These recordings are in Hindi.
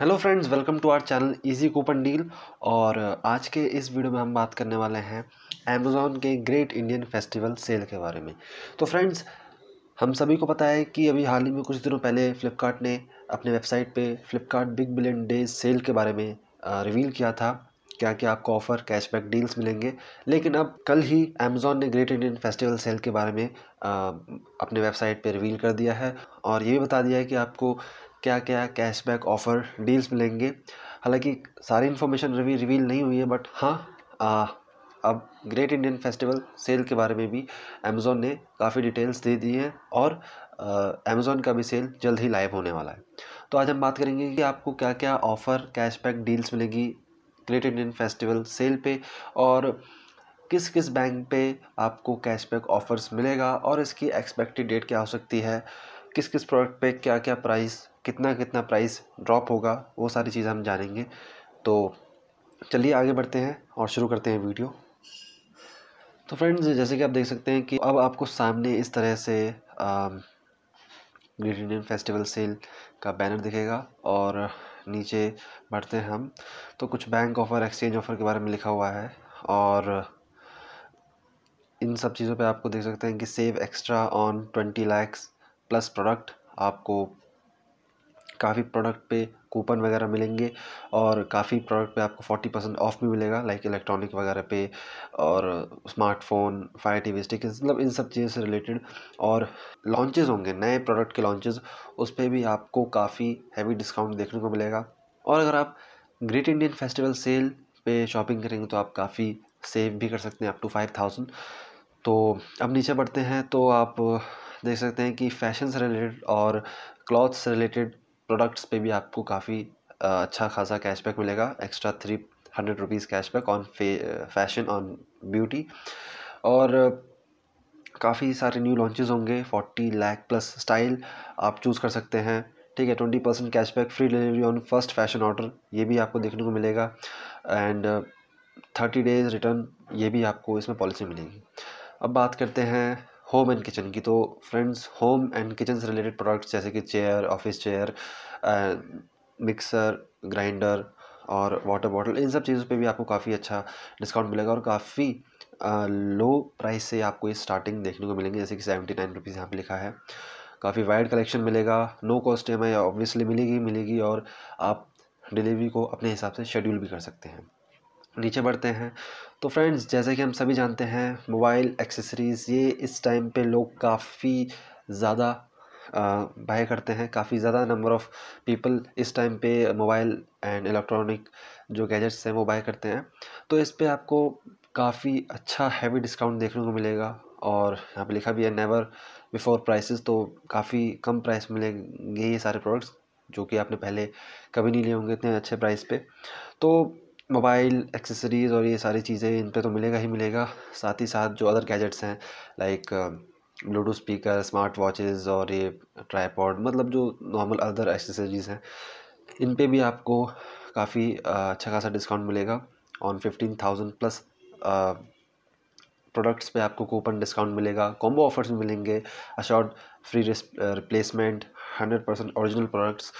hello friends welcome to our channel easy coupon deal और आज के इस वीडियो में हम बात करने वाले हैं अमेज़ोन के ग्रेट इंडियन फेस्टिवल सेल के बारे में तो फ्रेंड्स हम सभी को पता है कि अभी हाल ही में कुछ दिनों पहले फ्लिपकार्ट ने अपने वेबसाइट पे Flipkart big billion day sale के बारे में रिवील किया था क्या क्या आपको ऑफ़र कैशबैक डील्स मिलेंगे लेकिन अब कल ही अमेज़ॉन ने ग्रेट इंडियन फेस्टिवल सेल के बारे में आ, अपने वेबसाइट पर रिवील कर दिया है और ये भी बता दिया है कि आपको क्या क्या कैशबैक ऑफ़र डील्स मिलेंगे हालांकि सारी इन्फॉर्मेशन रिवी रिवील नहीं हुई है बट हाँ अब ग्रेट इंडियन फेस्टिवल सेल के बारे में भी अमेज़ोन ने काफ़ी डिटेल्स दे दी हैं और अमेज़ोन का भी सेल जल्द ही लाइव होने वाला है तो आज हम बात करेंगे कि आपको क्या क्या ऑफ़र कैशबैक डील्स मिलेगी ग्रेट इंडियन फेस्टिवल सेल पे और किस किस बैंक पे आपको कैशबैक ऑफर्स मिलेगा और इसकी एक्सपेक्टेड डेट क्या हो सकती है किस किस प्रोडक्ट पे क्या क्या प्राइस कितना कितना प्राइस ड्रॉप होगा वो सारी चीज़ हम जानेंगे तो चलिए आगे बढ़ते हैं और शुरू करते हैं वीडियो तो फ्रेंड्स जैसे कि आप देख सकते हैं कि अब आपको सामने इस तरह से ग्रेट इंडियन फेस्टिवल सेल का बैनर दिखेगा और नीचे बढ़ते हैं हम तो कुछ बैंक ऑफ़र एक्सचेंज ऑफ़र के बारे में लिखा हुआ है और इन सब चीज़ों पे आपको देख सकते हैं कि save extra on twenty lakhs plus product आपको काफ़ी प्रोडक्ट पे कूपन वगैरह मिलेंगे और काफ़ी प्रोडक्ट पे आपको फोर्टी परसेंट ऑफ भी मिलेगा लाइक इलेक्ट्रॉनिक वगैरह पे और smartphone Fire T V stick मतलब इन सब चीज़ों से रिलेटेड और लॉन्चेस होंगे नए प्रोडक्ट के लॉन्चेस उस पर भी आपको काफ़ी हैवी डिस्काउंट देखने को मिलेगा और अगर आप ग्रेट इंडियन फेस्टिवल सेल पे शॉपिंग करेंगे तो आप काफ़ी सेव भी कर सकते हैं अप टू फाइव थाउजेंड तो अब नीचे बढ़ते हैं तो आप देख सकते हैं कि फैशन से रिलेटेड और क्लॉथ से रिलेटेड प्रोडक्ट्स पे भी आपको काफ़ी अच्छा खासा कैशबैक मिलेगा extra three hundred rupees cashback on fashion on beauty और काफ़ी सारे न्यू लॉन्चेस होंगे फोर्टी लाख प्लस स्टाइल आप चूज़ कर सकते हैं ठीक है twenty percent cashback free delivery on first fashion order ये भी आपको देखने को मिलेगा एंड थर्टी डेज रिटर्न ये भी आपको इसमें पॉलिसी मिलेगी अब बात करते हैं होम एंड किचन की तो फ्रेंड्स होम एंड किचन से रिलेटेड प्रोडक्ट्स जैसे कि chair office chair mixer grinder और वाटर बॉटल इन सब चीज़ों पे भी आपको काफ़ी अच्छा डिस्काउंट मिलेगा और काफ़ी लो प्राइस से आपको ये स्टार्टिंग देखने को मिलेंगे जैसे कि सेवेंटी नाइन रुपीज़ यहाँ पर लिखा है काफ़ी वाइड कलेक्शन मिलेगा no cost M I obviously मिलेगी मिलेगी और आप डिलीवरी को अपने हिसाब से शेड्यूल भी कर सकते हैं नीचे बढ़ते हैं तो फ्रेंड्स जैसे कि हम सभी जानते हैं मोबाइल एक्सेसरीज़ ये इस टाइम पे लोग काफ़ी ज़्यादा बाय करते हैं काफ़ी ज़्यादा नंबर ऑफ़ पीपल इस टाइम पे मोबाइल एंड इलेक्ट्रॉनिक जो गैजेट्स हैं वो बाय करते हैं तो इस पर आपको काफ़ी अच्छा हैवी डिस्काउंट देखने को मिलेगा और यहाँ पे लिखा भी है नेवर बिफोर प्राइसेस तो काफ़ी कम प्राइस मिलेंगे ये सारे प्रोडक्ट्स जो कि आपने पहले कभी नहीं लिए होंगे इतने अच्छे प्राइस पे तो मोबाइल एक्सेसरीज़ और ये सारी चीज़ें इन पे तो मिलेगा ही मिलेगा साथ ही साथ जो अदर गैजेट्स हैं like Bluetooth speaker smart watches और ये ट्राईपॉड मतलब जो नॉर्मल अदर एक्सेसरीज़ हैं इन पे भी आपको काफ़ी अच्छा खासा डिस्काउंट मिलेगा on fifteen thousand plus products पे आपको कूपन डिस्काउंट मिलेगा कॉम्बो ऑफर्स मिलेंगे assured free replacement hundred percent original products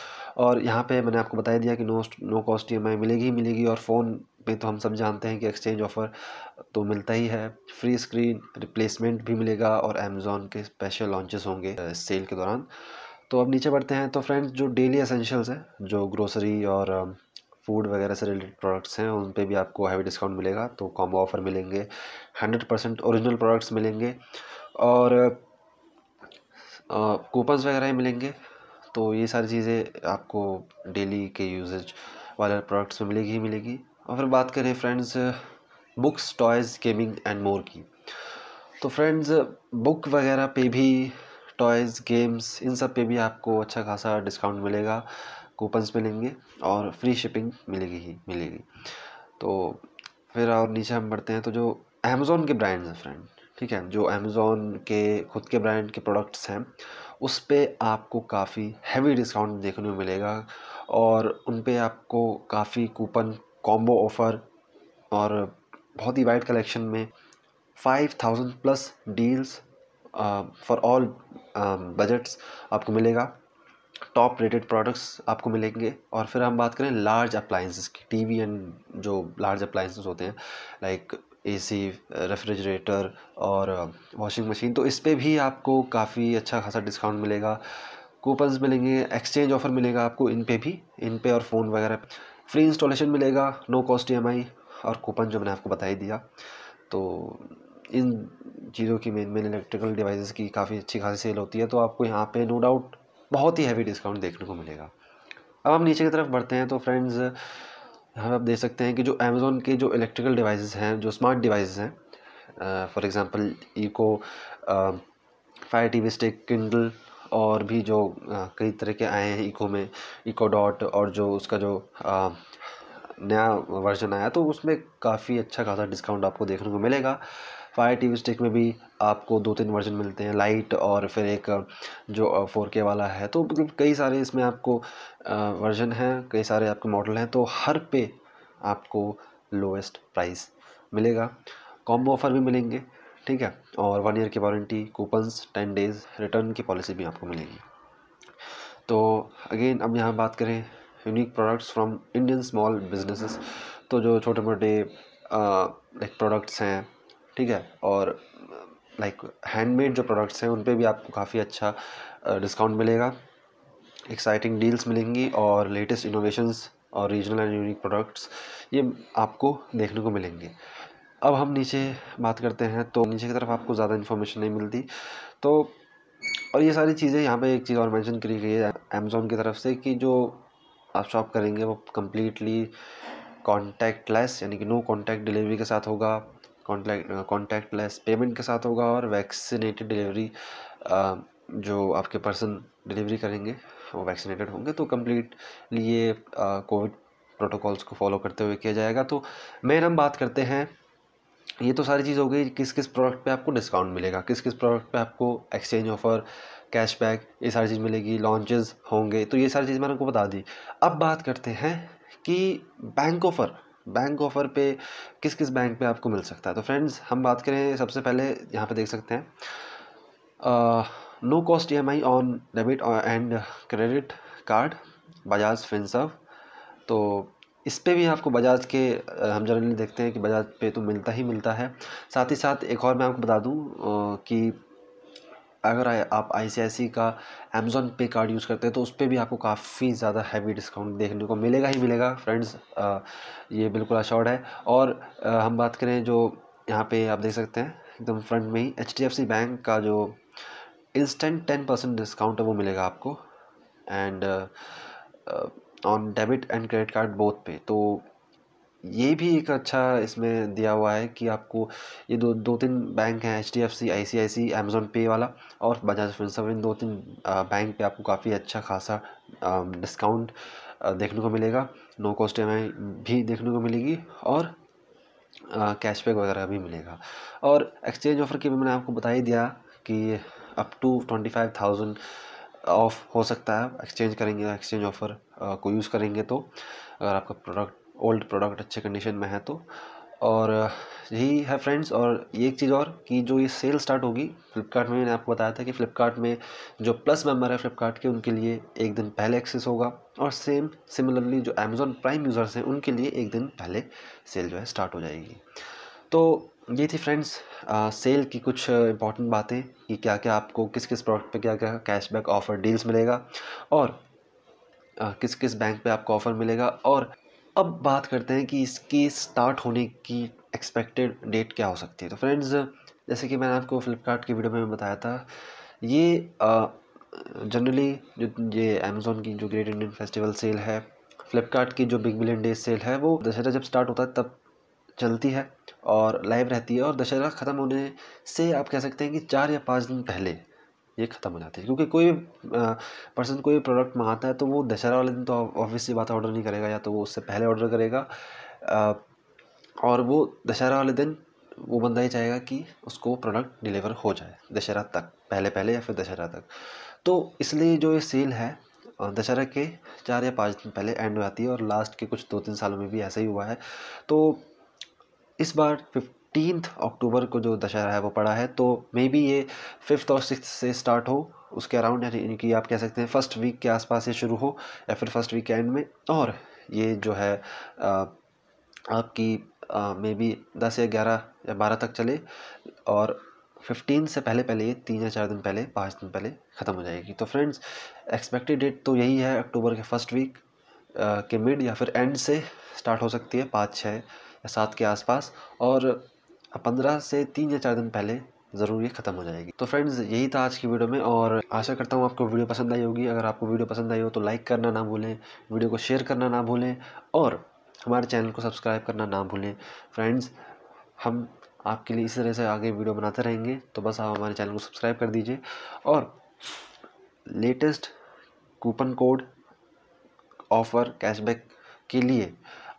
और यहाँ पे मैंने आपको बताया दिया कि नो नो कॉस्ट ई मिलेगी ही मिलेगी और फ़ोन पे तो हम सब जानते हैं कि एक्सचेंज ऑफ़र तो मिलता ही है फ्री स्क्रीन रिप्लेसमेंट भी मिलेगा और अमेज़ोन के स्पेशल लॉन्चेस होंगे सेल uh, के दौरान तो अब नीचे बढ़ते हैं तो फ्रेंड्स जो डेली असेंशल्स हैं जो ग्रोसरी और um, फूड वगैरह से रिलेटेड प्रोडक्ट्स हैं उन पर भी आपको हैवी डिस्काउंट मिलेगा तो कॉम्बो ऑफ़र मिलेंगे हंड्रेड परसेंट औरिजिनल प्रोडक्ट्स मिलेंगे और कूपन्स वगैरह ही मिलेंगे तो ये सारी चीज़ें आपको डेली के यूजेज वाले प्रोडक्ट्स में मिलेगी ही मिलेगी और फिर बात करें friends books toys gaming and more की तो फ्रेंड्स बुक वगैरह पे भी टॉयज़ गेम्स इन सब पे भी आपको अच्छा खासा डिस्काउंट मिलेगा कूपन्स मिलेंगे और फ्री शिपिंग मिलेगी ही मिलेगी तो फिर और नीचे हम बढ़ते हैं तो जो अमेज़ोन के ब्रांड्स हैं फ्रेंड ठीक है जो अमेज़ोन के खुद के ब्रांड के प्रोडक्ट्स हैं उस पर आपको काफ़ी हैवी डिस्काउंट देखने को मिलेगा और उन पर आपको काफ़ी कूपन कॉम्बो ऑफ़र और बहुत ही वाइड कलेक्शन में five thousand plus deals for all budgets आपको मिलेगा टॉप रेटेड प्रोडक्ट्स आपको मिलेंगे और फिर हम बात करें लार्ज अप्लाइंसेस की टीवी एंड जो लार्ज अप्लाइंसेस होते हैं लाइक एसी रेफ्रिजरेटर और वॉशिंग uh, मशीन तो इस पर भी आपको काफ़ी अच्छा खासा डिस्काउंट मिलेगा कूपन्स मिलेंगे एक्सचेंज ऑफ़र मिलेगा आपको इन पे भी इन पे और फ़ोन वगैरह फ्री इंस्टॉलेशन मिलेगा नो कॉस्ट ई और कूपन जो मैंने आपको बता ही दिया तो इन चीज़ों की मेन मेन इलेक्ट्रिकल डिवाइसेस की काफ़ी अच्छी खासी सेल होती है तो आपको यहाँ पे नो डाउट बहुत ही हैवी डिस्काउंट देखने को मिलेगा अब हम नीचे की तरफ बढ़ते हैं तो फ्रेंड्स हम आप देख सकते हैं कि जो अमेज़ोन के जो इलेक्ट्रिकल डिवाइसेस हैं जो स्मार्ट डिवाइसेस हैं for example Echo Fire TV stick Kindle और भी जो कई तरह के आए हैं इको में इको डॉट और जो उसका जो नया वर्जन आया तो उसमें काफ़ी अच्छा खासा डिस्काउंट आपको देखने को मिलेगा फायर टी वी स्टिक में भी आपको दो तीन वर्जन मिलते हैं लाइट और फिर एक जो फोर के वाला है तो मतलब कई सारे इसमें आपको वर्जन हैं कई सारे आपके मॉडल हैं तो हर पे आपको लोएस्ट प्राइस मिलेगा कॉम्बो ऑफ़र भी मिलेंगे ठीक है और वन ईयर की warranty coupons ten days return की पॉलिसी भी आपको मिलेगी तो अगेन अब यहाँ बात करें unique products from Indian small businesses तो जो छोटे मोटे लाइक प्रोडक्ट्स हैं ठीक है और लाइक हैंडमेड जो प्रोडक्ट्स हैं उन पर भी आपको काफ़ी अच्छा डिस्काउंट मिलेगा एक्साइटिंग डील्स मिलेंगी और लेटेस्ट इनोवेशंस और रीजनल एंड यूनिक प्रोडक्ट्स ये आपको देखने को मिलेंगे अब हम नीचे बात करते हैं तो नीचे की तरफ आपको ज़्यादा इन्फॉर्मेशन नहीं मिलती तो और ये सारी चीज़ें यहाँ पे एक चीज़ और मेंशन करी गई है अमेज़ोन की तरफ से कि जो आप शॉप करेंगे वो कम्प्लीटली कॉन्टैक्ट लेस यानी कि नो कॉन्टैक्ट डिलीवरी के साथ होगा कॉन्टैक्ट लेस पेमेंट के साथ होगा और वैक्सीनेटेड डिलीवरी जो आपके पर्सन डिलीवरी करेंगे वो वैक्सीनेटेड होंगे तो कम्प्लीटली ये कोविड प्रोटोकॉल्स को फॉलो करते हुए किया जाएगा तो मेन हम बात करते हैं ये तो सारी चीज़ हो गई किस किस प्रोडक्ट पे आपको डिस्काउंट मिलेगा किस किस प्रोडक्ट पे आपको एक्सचेंज ऑफ़र कैशबैक ये सारी चीज़ मिलेगी लॉन्चेस होंगे तो ये सारी चीज़ मैंने आपको बता दी अब बात करते हैं कि बैंक ऑफ़र बैंक ऑफ़र पे किस किस बैंक पे आपको मिल सकता है तो फ्रेंड्स हम बात करें सबसे पहले यहाँ पर देख सकते हैं नो कॉस्ट ई on debit and credit card Bajaj Finserv तो इस पर भी आपको बजाज के हम जनरली देखते हैं कि बजाज पे तो मिलता ही मिलता है साथ ही साथ एक और मैं आपको बता दूं कि अगर आप आई का अमेज़ोन पे कार्ड यूज़ करते हैं तो उस पर भी आपको काफ़ी ज़्यादा हैवी डिस्काउंट देखने को मिलेगा ही मिलेगा फ्रेंड्स ये बिल्कुल अशॉर्ड है और आ, हम बात करें जो यहाँ पे आप देख सकते हैं एकदम फ्रंट में ही एच बैंक का जो इंस्टेंट टेन परसेंट डिस्काउंट है वो मिलेगा आपको and on debit and credit card both पे तो ये भी एक अच्छा इसमें दिया हुआ है कि आपको ये दो दो तीन बैंक हैं H D F C I C I C Amazon Pay वाला और बजाज सब इन दो तीन बैंक पे आपको काफ़ी अच्छा खासा डिस्काउंट देखने को मिलेगा नो कॉस्ट एम आई भी देखने को मिलेगी और कैशबैक वगैरह भी मिलेगा और एक्सचेंज ऑफ़र के भी मैंने आपको बता ही दिया कि up to twenty five thousand off हो सकता है एक्सचेंज करेंगे एक्सचेंज ऑफ़र को यूज़ करेंगे तो अगर आपका प्रोडक्ट ओल्ड प्रोडक्ट अच्छे कंडीशन में है तो और यही है फ्रेंड्स और ये एक चीज़ और कि जो ये सेल स्टार्ट होगी फ्लिपकार्ट में मैंने आपको बताया था कि फ्लिपकार्ट में जो प्लस मेंबर है फ्लिपकार्ट के उनके लिए एक दिन पहले एक्सेस होगा और सेम सिमिलरली जो अमेज़ॉन प्राइम यूज़र्स हैं उनके लिए एक दिन पहले सेल जो है स्टार्ट हो जाएगी तो ये थी फ्रेंड्स सेल की कुछ इंपॉर्टेंट बातें कि क्या क्या आपको किस किस प्रोडक्ट पे क्या क्या कैशबैक ऑफ़र डील्स मिलेगा और आ, किस किस बैंक पे आपको ऑफ़र मिलेगा और अब बात करते हैं कि इसकी स्टार्ट होने की एक्सपेक्टेड डेट क्या हो सकती है तो फ्रेंड्स जैसे कि मैंने आपको फ्लिपकार्ट की वीडियो में बताया था ये जनरली जो ये अमेज़ोन की जो ग्रेट इंडियन फेस्टिवल सेल है फ्लिपकार्ट की जो बिग बिलियन डे सेल है वो दशहरा जब स्टार्ट होता है तब चलती है और लाइव रहती है और दशहरा ख़त्म होने से आप कह सकते हैं कि चार या पाँच दिन पहले ये ख़त्म हो जाती है क्योंकि कोई पर्सन कोई प्रोडक्ट मंगाता है तो वो दशहरा वाले दिन तो से बात ऑर्डर नहीं करेगा या तो वो उससे पहले ऑर्डर करेगा और वो दशहरा वाले दिन वो बंदा ही चाहेगा कि उसको प्रोडक्ट डिलीवर हो जाए दशहरा तक पहले पहले या फिर दशहरा तक तो इसलिए जो ये सेल है दशहरा के चार या पाँच दिन पहले एंड हो जाती है और लास्ट के कुछ दो तीन सालों में भी ऐसा ही हुआ है तो इस बार फिफ्टीन अक्टूबर को जो दशहरा है वो पड़ा है तो मे बी ये फिफ्थ और सिक्स से स्टार्ट हो उसके अराउंड यानी कि आप कह सकते हैं फर्स्ट वीक के आसपास ये शुरू हो या फिर फर्स्ट वीक एंड में और ये जो है आ, आपकी मे बी दस या ग्यारह या बारह तक चले और फिफ्टीन से पहले पहले ये तीन या चार दिन पहले पाँच दिन पहले ख़त्म हो जाएगी तो फ्रेंड्स एक्सपेक्टेड डेट तो यही है अक्टूबर के फर्स्ट वीक के मिड या फिर एंड से स्टार्ट हो सकती है पाँच छः या सात के आसपास और पंद्रह से तीन या चार दिन पहले ज़रूर ये ख़त्म हो जाएगी तो फ्रेंड्स यही था आज की वीडियो में और आशा करता हूँ आपको वीडियो पसंद आई होगी अगर आपको वीडियो पसंद आई हो तो लाइक करना ना भूलें वीडियो को शेयर करना ना भूलें और हमारे चैनल को सब्सक्राइब करना ना भूलें फ्रेंड्स हम आपके लिए इस तरह से आगे वीडियो बनाते रहेंगे तो बस आप हमारे चैनल को सब्सक्राइब कर दीजिए और latest coupon code offer cashback के लिए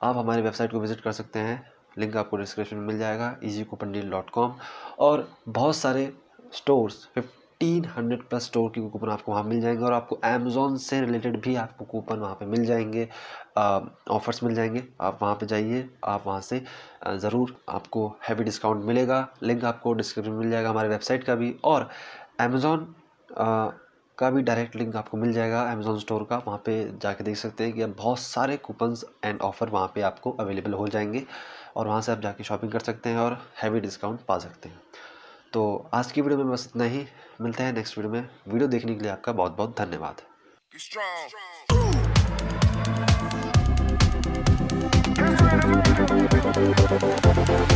आप हमारी वेबसाइट को विज़िट कर सकते हैं लिंक आपको डिस्क्रिप्शन में मिल जाएगा easy coupon deal dot com और बहुत सारे stores fifteen hundred plus store के कूपन आपको वहाँ मिल जाएंगे और आपको अमेज़ोन से रिलेटेड भी आपको कूपन वहाँ पे मिल जाएंगे ऑफ़र्स मिल जाएंगे आप वहाँ पे जाइए आप वहाँ से ज़रूर आपको हैवी डिस्काउंट मिलेगा लिंक आपको डिस्क्रिप्शन मिल जाएगा हमारे वेबसाइट का भी और अमेज़ॉन का भी डायरेक्ट लिंक आपको मिल जाएगा अमेजोन स्टोर का वहाँ पे जाके देख सकते हैं कि अब बहुत सारे कूपन्स एंड ऑफ़र वहाँ पे आपको अवेलेबल हो जाएंगे और वहाँ से आप जाके शॉपिंग कर सकते हैं और हैवी डिस्काउंट पा सकते हैं तो आज की वीडियो में बस इतना ही मिलते हैं नेक्स्ट वीडियो में वीडियो देखने के लिए आपका बहुत बहुत धन्यवाद